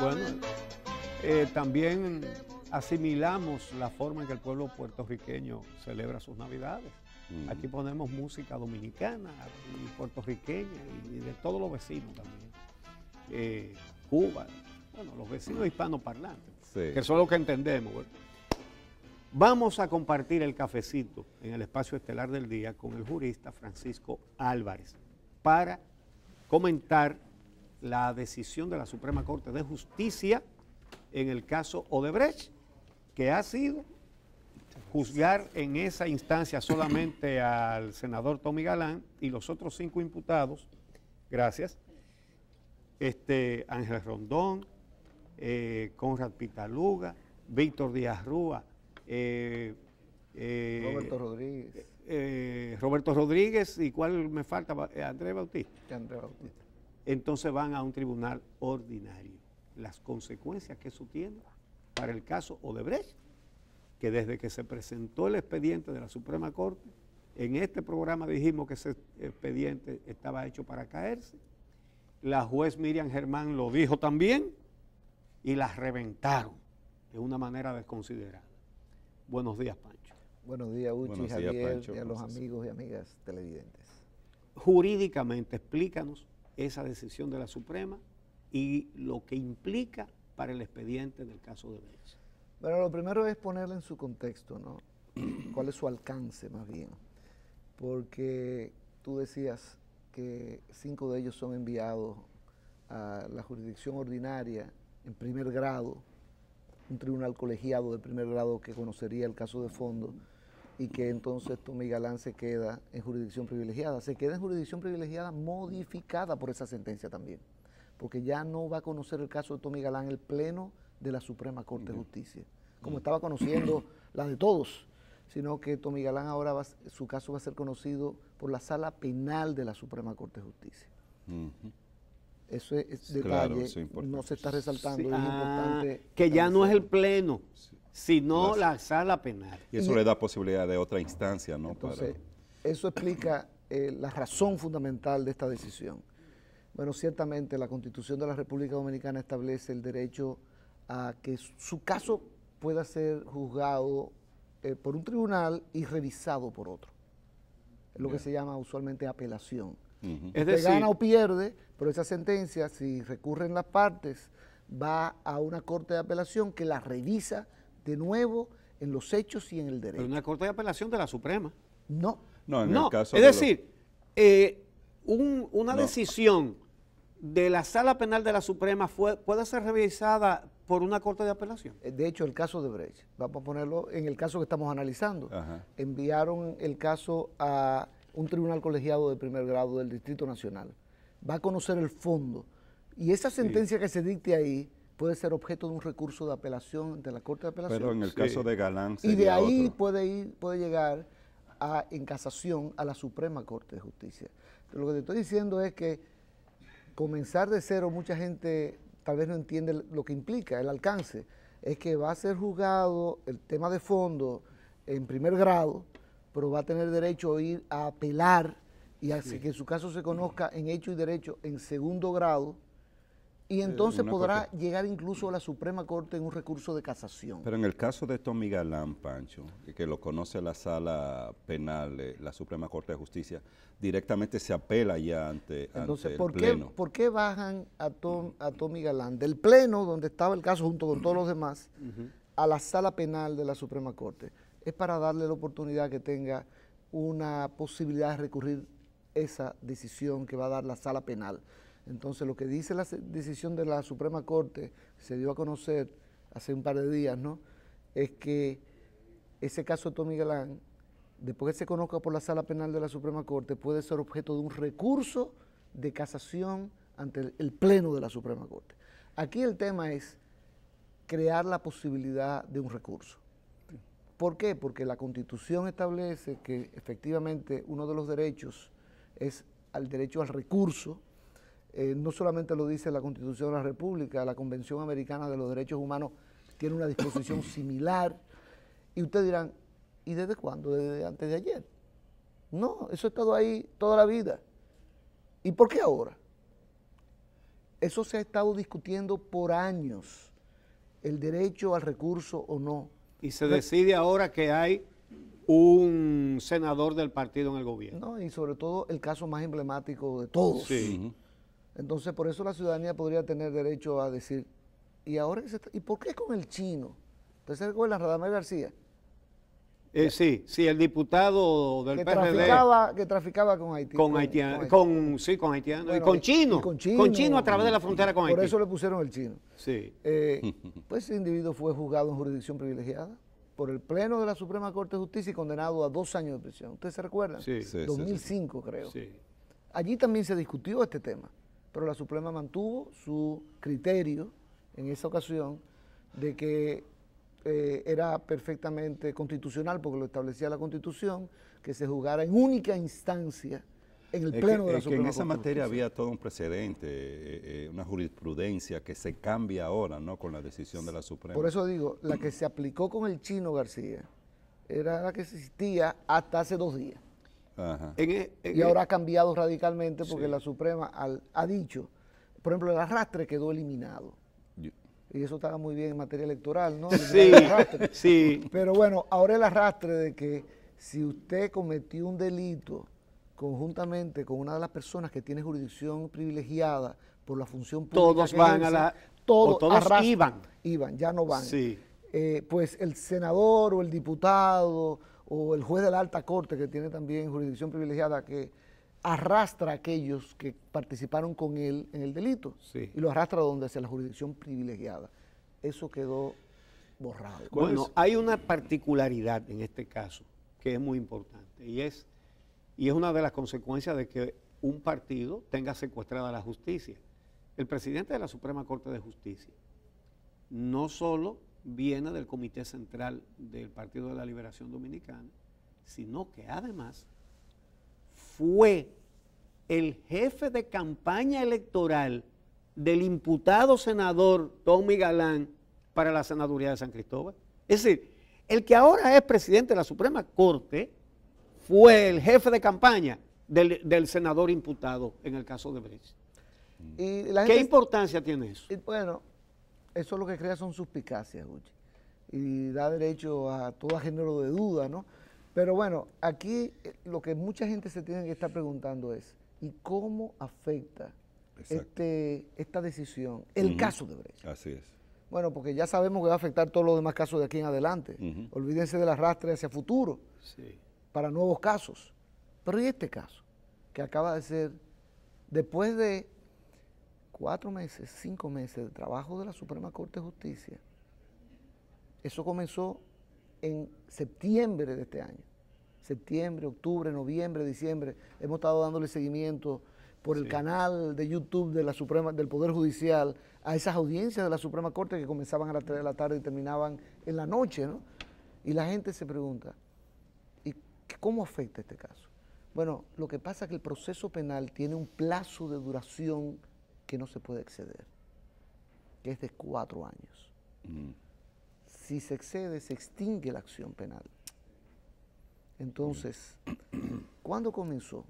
Bueno, eh, también asimilamos la forma en que el pueblo puertorriqueño celebra sus navidades. Mm. Aquí ponemos música dominicana y puertorriqueña y, de todos los vecinos también. Eh, Cuba, bueno, los vecinos hispanoparlantes, que son lo que entendemos. Vamos a compartir el cafecito en el espacio estelar del día con el jurista Francisco Álvarez para comentar la decisión de la Suprema Corte de Justicia en el caso Odebrecht, que ha sido juzgar en esa instancia solamente al senador Tommy Galán y los otros cinco imputados, gracias, este, Ángel Rondón, eh, Conrad Pitaluga, Víctor Díaz Rúa, eh, eh, Roberto Rodríguez. Roberto Rodríguez y cuál me falta, Andrés Bautista. Andrés Bautista entonces van a un tribunal ordinario. Las consecuencias que eso tiene para el caso Odebrecht, que desde que se presentó el expediente de la Suprema Corte, en este programa dijimos que ese expediente estaba hecho para caerse. La juez Miriam Germán lo dijo también y las reventaron de una manera desconsiderada. Buenos días, Pancho. Buenos días, Uchi, Buenos Javier, y a los amigos y amigas televidentes. Jurídicamente, explícanos esa decisión de la Suprema y lo que implica para el expediente del caso de Bellas. Bueno, lo primero es ponerle en su contexto, ¿no? ¿Cuál es su alcance más bien? Porque tú decías que cinco de ellos son enviados a la jurisdicción ordinaria en primer grado, un tribunal colegiado de primer grado que conocería el caso de fondo y que entonces Tommy Galán se queda en jurisdicción privilegiada. Se queda en jurisdicción privilegiada modificada por esa sentencia también, porque ya no va a conocer el caso de Tommy Galán el Pleno de la Suprema Corte de Justicia, como estaba conociendo la de todos, sino que Tommy Galán ahora su caso va a ser conocido por la Sala Penal de la Suprema Corte de Justicia. Eso es, detalle, no se está resaltando, es importante. Ah, que ya no es el pleno. Si no la sala penal. Y eso le da posibilidad de otra instancia, ¿no? Entonces, eso explica eh, la razón fundamental de esta decisión. Bueno, ciertamente la Constitución de la República Dominicana establece el derecho a que su caso pueda ser juzgado eh, por un tribunal y revisado por otro. Es lo que se llama usualmente apelación. Es decir, gana o pierde, pero esa sentencia, si recurren las partes, va a una corte de apelación que la revisa de nuevo en los hechos y en el derecho. Pero una Corte de Apelación de la Suprema. No. No, en caso. Es decir, eh, una decisión de la Sala Penal de la Suprema puede ser revisada por una Corte de Apelación. Eh, de hecho, el caso de Brecht, vamos a ponerlo en el caso que estamos analizando. Enviaron el caso a un tribunal colegiado de primer grado del Distrito Nacional. Va a conocer el fondo. Y esa sentencia que se dicte ahí puede ser objeto de un recurso de apelación de la Corte de Apelación. Pero en el caso de Galán Y de ahí puede ir, puede llegar a, en casación a la Suprema Corte de Justicia. lo que te estoy diciendo es que comenzar de cero, mucha gente tal vez no entiende lo que implica, el alcance. Es que va a ser juzgado el tema de fondo en primer grado, pero va a tener derecho a ir a apelar y a que su caso se conozca en hecho y derecho en segundo grado y eh, entonces podrá llegar incluso a la Suprema Corte en un recurso de casación. Pero en el caso de Tommy Galán, Pancho, que lo conoce la sala penal, de eh, la Suprema Corte de Justicia, directamente se apela ya ante, ¿por el qué, Pleno. ¿por qué bajan a, Tom, a Tommy Galán del Pleno, donde estaba el caso junto con todos los demás, a la sala penal de la Suprema Corte? Es para darle la oportunidad que tenga una posibilidad de recurrir esa decisión que va a dar la sala penal. Entonces, lo que dice la decisión de la Suprema Corte, se dio a conocer hace un par de días, ¿no? Es que ese caso de Tommy Galán, después que se conozca por la Sala Penal de la Suprema Corte, puede ser objeto de un recurso de casación ante el, Pleno de la Suprema Corte. Aquí el tema es crear la posibilidad de un recurso. ¿Por qué? Porque la Constitución establece que efectivamente uno de los derechos es el derecho al recurso, eh, no solamente lo dice la Constitución de la República, la Convención Americana de los Derechos Humanos tiene una disposición similar. Y ustedes dirán, ¿y desde cuándo? Desde antes de ayer. No, eso ha estado ahí toda la vida. ¿Y por qué ahora? Eso se ha estado discutiendo por años, el derecho al recurso o no. Y se decide ahora que hay un senador del partido en el gobierno. No, y sobre todo el caso más emblemático de todos. Sí. Entonces, por eso la ciudadanía podría tener derecho a decir, ¿y ahora ¿Y por qué con el chino? ¿Usted se recuerda, Radamel García? Eh, sí, sí, el diputado del que Traficaba, que traficaba con Haití. Con, con eh, sí, con Haitiano, y con chino, con chino. a través de la frontera con Haití. Por eso le pusieron el chino. Sí. Eh, pues ese individuo fue juzgado en jurisdicción privilegiada por el Pleno de la Suprema Corte de Justicia y condenado a dos años de prisión. ¿Ustedes se recuerdan? Sí. sí 2005, creo. Allí también se discutió este tema pero la Suprema mantuvo su criterio en esa ocasión de que eh, era perfectamente constitucional, porque lo establecía la Constitución, que se jugara en única instancia en el pleno de la Suprema que En esa materia había todo un precedente, eh, eh, una jurisprudencia que se cambia ahora, ¿no? Con la decisión de la Suprema. Por eso digo, la que se aplicó con el chino García era la que existía hasta hace dos días. E, y e ahora ha cambiado radicalmente porque la Suprema ha dicho, por ejemplo, el arrastre quedó eliminado. Y eso estaba muy bien en materia electoral, ¿no? Sí, sí. Pero bueno, ahora el arrastre de que si usted cometió un delito conjuntamente con una de las personas que tiene jurisdicción privilegiada por la función pública. Todos van a la... Todos, iban. Iban, ya no van. Eh, pues el senador o el diputado o el juez de la alta corte, que tiene también jurisdicción privilegiada, que arrastra a aquellos que participaron con él en el delito y lo arrastra donde hacia la jurisdicción privilegiada. Eso quedó borrado. Bueno, hay una particularidad en este caso que es muy importante y es, y es una de las consecuencias de que un partido tenga secuestrada la justicia. El presidente de la Suprema Corte de Justicia no solo viene del Comité Central del Partido de la Liberación Dominicana, sino que además fue el jefe de campaña electoral del imputado senador Tommy Galán para la senaduría de San Cristóbal. Es decir, el que ahora es presidente de la Suprema Corte fue el jefe de campaña del, senador imputado en el caso de Brecht. ¿Qué importancia tiene eso? bueno, eso lo que crea son suspicacias, Uchi, y da derecho a todo género de duda, ¿no? Pero bueno, aquí eh, lo que mucha gente se tiene que estar preguntando es, ¿y cómo afecta este, esta decisión el caso de Brecht? Así es. Bueno, porque ya sabemos que va a afectar todos los demás casos de aquí en adelante. Olvídense del arrastre hacia futuro, para nuevos casos. Pero ¿y este caso? Que acaba de ser, después de cuatro meses, cinco meses de trabajo de la Suprema Corte de Justicia, eso comenzó en septiembre de este año. Septiembre, octubre, noviembre, diciembre. Hemos estado dándole seguimiento por el canal de YouTube de la Suprema, del Poder Judicial a esas audiencias de la Suprema Corte que comenzaban a las 3 de la tarde y terminaban en la noche, ¿no? Y la gente se pregunta, ¿y cómo afecta este caso? Bueno, lo que pasa es que el proceso penal tiene un plazo de duración que no se puede exceder, que es de cuatro años. Mm. Si se excede, se extingue la acción penal. Entonces, ¿cuándo comenzó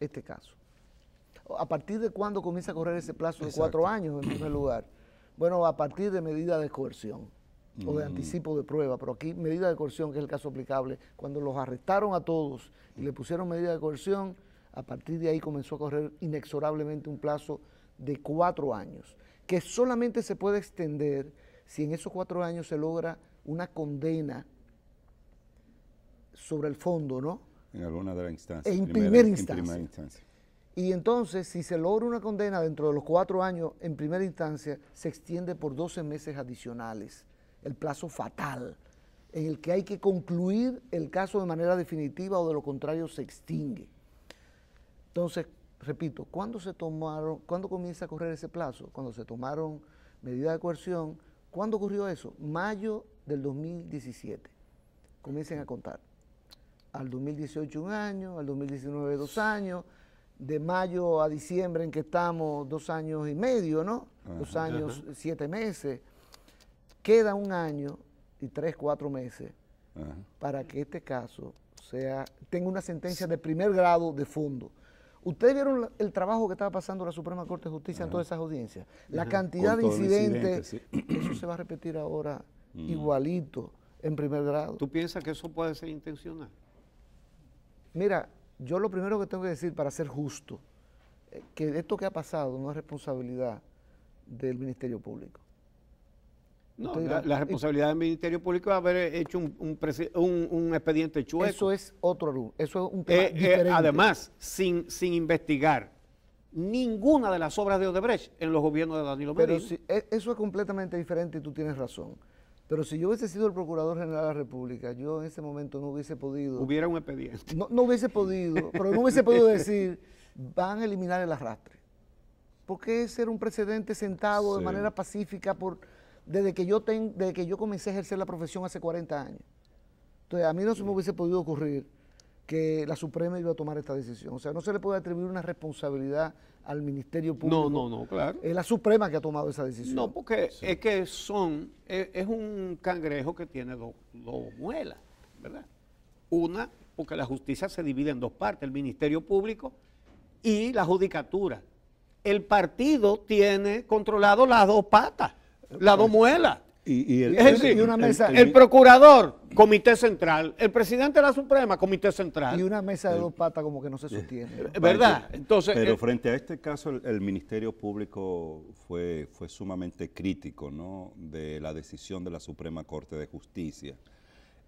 este caso? ¿A partir de cuándo comienza a correr ese plazo de cuatro años, en primer lugar? Bueno, a partir de medida de coerción o de mm. anticipo de prueba, pero aquí medida de coerción, que es el caso aplicable, cuando los arrestaron a todos y le pusieron medida de coerción, a partir de ahí comenzó a correr inexorablemente un plazo de cuatro años, que solamente se puede extender si en esos cuatro años se logra una condena sobre el fondo, ¿no? En alguna de las instancias. En, primera, instancia. Y entonces, si se logra una condena dentro de los cuatro años en primera instancia, se extiende por 12 meses adicionales, el plazo fatal, en el que hay que concluir el caso de manera definitiva o de lo contrario se extingue. Entonces, repito, ¿cuándo, se tomaron, ¿cuándo comienza a correr ese plazo? Cuando se tomaron medidas de coerción. ¿Cuándo ocurrió eso? Mayo del 2017. Comiencen a contar. Al 2018 un año, al 2019 dos años, de mayo a diciembre en que estamos dos años y medio, ¿no? dos años, siete meses. Queda un año y tres, cuatro meses para que este caso sea, tenga una sentencia de primer grado de fondo. Ustedes vieron el trabajo que estaba pasando la Suprema Corte de Justicia en todas esas audiencias. La cantidad de incidentes. Eso se va a repetir ahora mm. igualito en primer grado. ¿Tú piensas que eso puede ser intencional? Mira, yo lo primero que tengo que decir para ser justo, eh, que esto que ha pasado no es responsabilidad del Ministerio Público. No, la, eh, responsabilidad del Ministerio Público es haber hecho un, expediente chueco. Eso es otro, eso es un tema eh, eh, diferente. además, sin, sin investigar ninguna de las obras de Odebrecht en los gobiernos de Danilo Medina. Pero eso es completamente diferente y tú tienes razón. Pero si yo hubiese sido el Procurador General de la República, yo en ese momento no hubiese podido... Hubiera un expediente. No, hubiese podido, pero no hubiese podido decir, van a eliminar el arrastre. Porque ese era un precedente sentado de manera pacífica por desde que yo, desde que yo comencé a ejercer la profesión hace 40 años. Entonces, a mí no se me hubiese podido ocurrir que la Suprema iba a tomar esta decisión. O sea, no se le puede atribuir una responsabilidad al Ministerio Público. No, no, no, claro. Es la Suprema que ha tomado esa decisión. No, porque es que son, es, un cangrejo que tiene dos, dos muelas, ¿verdad? Una, porque la justicia se divide en dos partes, el Ministerio Público y la Judicatura. El partido tiene controlado las dos patas la dos Y, el, una mesa, el, procurador, comité central, el presidente de la Suprema, comité central. Y una mesa de dos patas como que no se sostiene. Eh, ¿Verdad? Entonces, Pero eh, frente a este caso, el, Ministerio Público fue, fue sumamente crítico ¿no? de la decisión de la Suprema Corte de Justicia.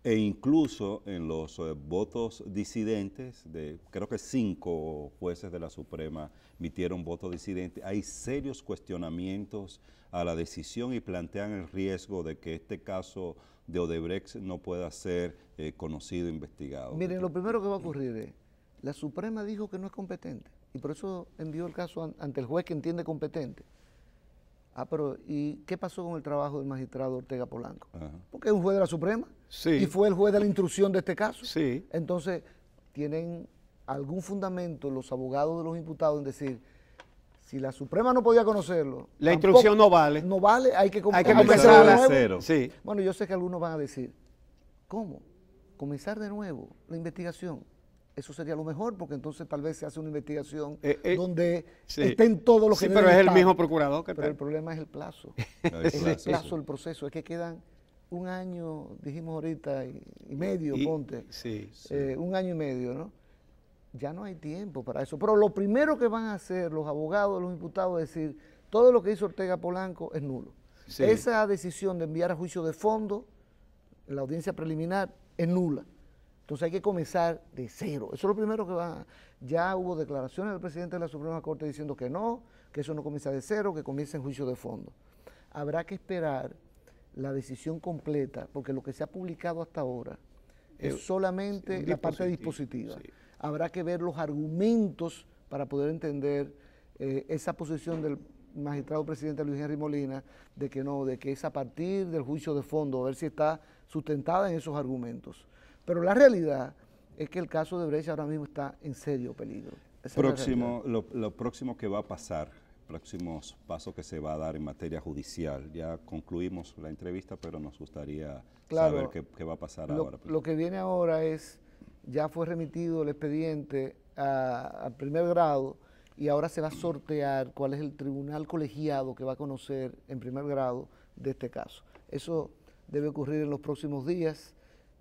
E incluso en los eh, votos disidentes, de, creo que cinco jueces de la Suprema emitieron votos disidentes, hay serios cuestionamientos a la decisión y plantean el riesgo de que este caso de Odebrecht no pueda ser eh, conocido e investigado. Miren, lo primero que va a ocurrir es, la Suprema dijo que no es competente y por eso envió el caso ante el juez que entiende competente. Ah, pero ¿y qué pasó con el trabajo del magistrado Ortega Polanco? Porque es un juez de la Suprema y fue el juez de la instrucción de este caso. Sí. Entonces, ¿tienen algún fundamento los abogados de los imputados en decir, si la Suprema no podía conocerlo, la instrucción no vale? No vale, hay que, hay que comenzar, de cero. Sí. Bueno, yo sé que algunos van a decir, ¿cómo? Comenzar de nuevo la investigación. Eso sería lo mejor, porque entonces tal vez se hace una investigación eh, eh, donde estén todos los que. Sí, pero es el mismo procurador que Pero el problema es el plazo. el plazo, es el plazo, del proceso. Es que quedan un año, dijimos ahorita, y, medio, ponte. Sí, eh, un año y medio, ¿no? Ya no hay tiempo para eso. Pero lo primero que van a hacer los abogados, los imputados, es decir, todo lo que hizo Ortega Polanco es nulo. Esa decisión de enviar a juicio de fondo, la audiencia preliminar, es nula. Entonces hay que comenzar de cero. Eso es lo primero que va. Ya hubo declaraciones del presidente de la Suprema Corte diciendo que no, que eso no comienza de cero, que comienza en juicio de fondo. Habrá que esperar la decisión completa, porque lo que se ha publicado hasta ahora es eh, solamente la parte dispositiva. Habrá que ver los argumentos para poder entender eh, esa posición del magistrado presidente Luis Henry Molina de que no, de que es a partir del juicio de fondo, a ver si está sustentada en esos argumentos. Pero la realidad es que el caso de Brecha ahora mismo está en serio peligro. próximo, lo, próximo que va a pasar, próximos pasos que se va a dar en materia judicial. Ya concluimos la entrevista, pero nos gustaría saber qué, va a pasar ahora. Lo que viene ahora es, ya fue remitido el expediente al primer grado y ahora se va a sortear cuál es el tribunal colegiado que va a conocer en primer grado de este caso. Eso debe ocurrir en los próximos días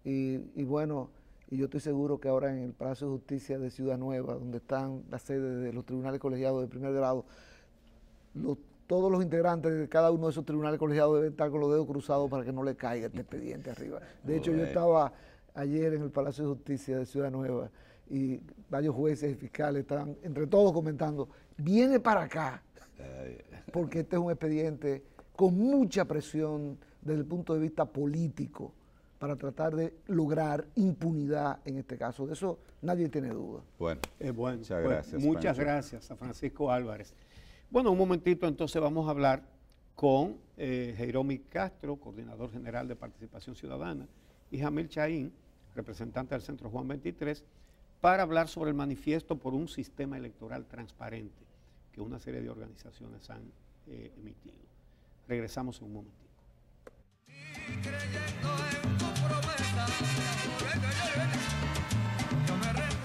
y, bueno, y yo estoy seguro que ahora en el Palacio de Justicia de Ciudad Nueva, donde están las sedes de los tribunales colegiados de primer grado, todos los integrantes de cada uno de esos tribunales colegiados deben estar con los dedos cruzados para que no le caiga este expediente arriba. De hecho, yo estaba ayer en el Palacio de Justicia de Ciudad Nueva y varios jueces y fiscales estaban entre todos comentando, viene para acá, porque este es un expediente con mucha presión desde el punto de vista político para tratar de lograr impunidad en este caso. De eso nadie tiene duda. Bueno, es eh, bueno muchas gracias. muchas gracias a Francisco Álvarez. Bueno, un momentito entonces vamos a hablar con eh, Castro, coordinador general de Participación Ciudadana, y Jamil Chaín, representante del Centro Juan 23, para hablar sobre el manifiesto por un sistema electoral transparente que una serie de organizaciones han eh, emitido. Regresamos en un momentito. Thank you.